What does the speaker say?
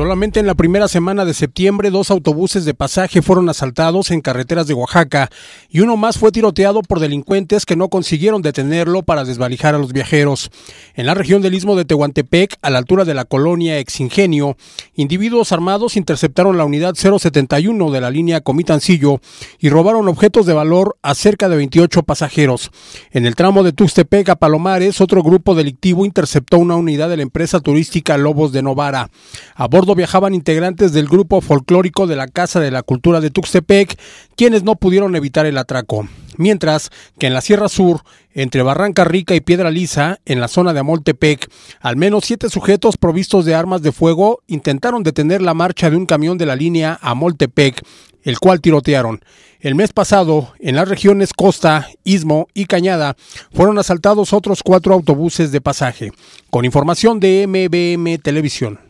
Solamente en la primera semana de septiembre, dos autobuses de pasaje fueron asaltados en carreteras de Oaxaca y uno más fue tiroteado por delincuentes que no consiguieron detenerlo para desvalijar a los viajeros. En la región del istmo de Tehuantepec, a la altura de la colonia Exingenio, individuos armados interceptaron la unidad 071 de la línea Comitancillo y robaron objetos de valor a cerca de 28 pasajeros. En el tramo de Tuxtepec a Palomares, otro grupo delictivo interceptó una unidad de la empresa turística Lobos de Novara. A bordo viajaban integrantes del grupo folclórico de la Casa de la Cultura de Tuxtepec, quienes no pudieron evitar el atraco. Mientras que en la Sierra Sur, entre Barranca Rica y Piedra Lisa, en la zona de Amoltepec, al menos siete sujetos provistos de armas de fuego intentaron detener la marcha de un camión de la línea Amoltepec, el cual tirotearon. El mes pasado, en las regiones Costa, Istmo y Cañada, fueron asaltados otros cuatro autobuses de pasaje. Con información de MBM Televisión.